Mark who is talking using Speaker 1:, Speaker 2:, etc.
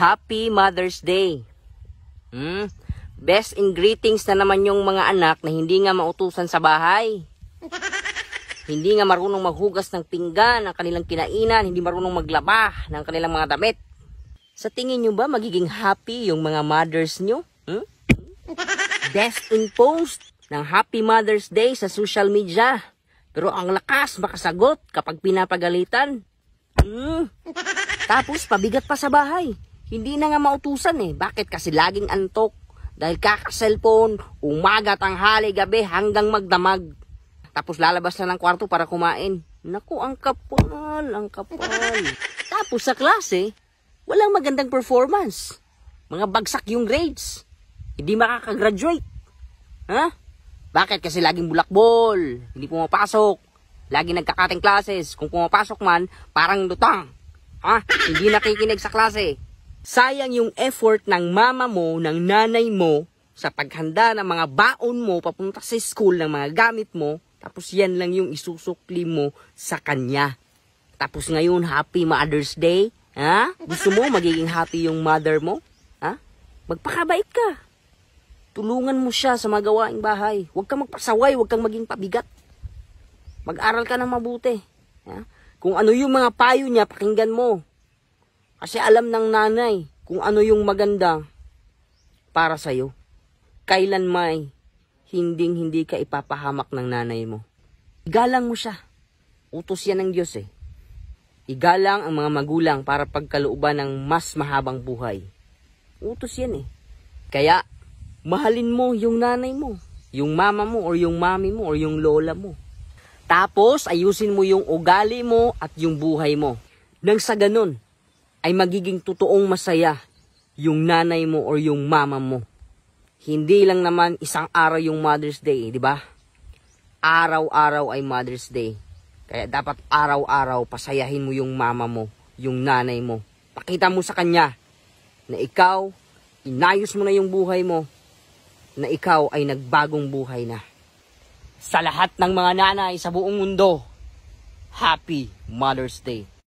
Speaker 1: Happy Mother's Day. Hmm? Best in greetings na naman yung mga anak na hindi nga mautusan sa bahay. hindi nga marunong maghugas ng pinggan ng kanilang kinainan, hindi marunong maglaba ng kanilang mga damit. Sa tingin nyo ba magiging happy yung mga mothers nyo? Hmm? Best in post ng Happy Mother's Day sa social media. Pero ang lakas makasagot kapag pinapagalitan. Hmm. Tapos pabigat pa sa bahay. Hindi na nga mautusan eh. Bakit? Kasi laging antok. Dahil kaka-cellphone, umaga, tanghali, gabi, hanggang magdamag. Tapos lalabas na ng kwarto para kumain. Naku, ang kapal, ang kapal. Tapos sa klase, walang magandang performance. Mga bagsak yung grades. Hindi makakagraduate. Ha? Bakit? Kasi laging bulakbol. Hindi pumapasok. Lagi nagkakating classes. Kung pumapasok man, parang lutang. Ha? Hindi nakikinig sa klase. Sayang yung effort ng mama mo, ng nanay mo, sa paghanda ng mga baon mo papunta sa school ng mga gamit mo, tapos yan lang yung isusukli mo sa kanya. Tapos ngayon, Happy Mother's Day. Ha? Gusto mo magiging happy yung mother mo? Ha? Magpakabait ka. Tulungan mo siya sa mga gawaing bahay. Huwag kang magpasaway, huwag kang maging pabigat. Mag-aral ka ng mabuti. Ha? Kung ano yung mga payo niya, pakinggan mo. Kasi alam ng nanay kung ano yung maganda para sa'yo. Kailan may hinding hindi ka ipapahamak ng nanay mo. Igalang mo siya. Utos yan ng Diyos eh. Igalang ang mga magulang para pagkalooban ng mas mahabang buhay. Utos yan eh. Kaya, mahalin mo yung nanay mo, yung mama mo, or yung mami mo, or yung lola mo. Tapos, ayusin mo yung ugali mo at yung buhay mo. Nang sa ganun, ay magiging totoong masaya yung nanay mo or yung mama mo. Hindi lang naman isang araw yung Mother's Day, eh, di ba? Araw-araw ay Mother's Day. Kaya dapat araw-araw pasayahin mo yung mama mo, yung nanay mo. Pakita mo sa kanya na ikaw, inayos mo na yung buhay mo, na ikaw ay nagbagong buhay na. Sa lahat ng mga nanay sa buong mundo, Happy Mother's Day!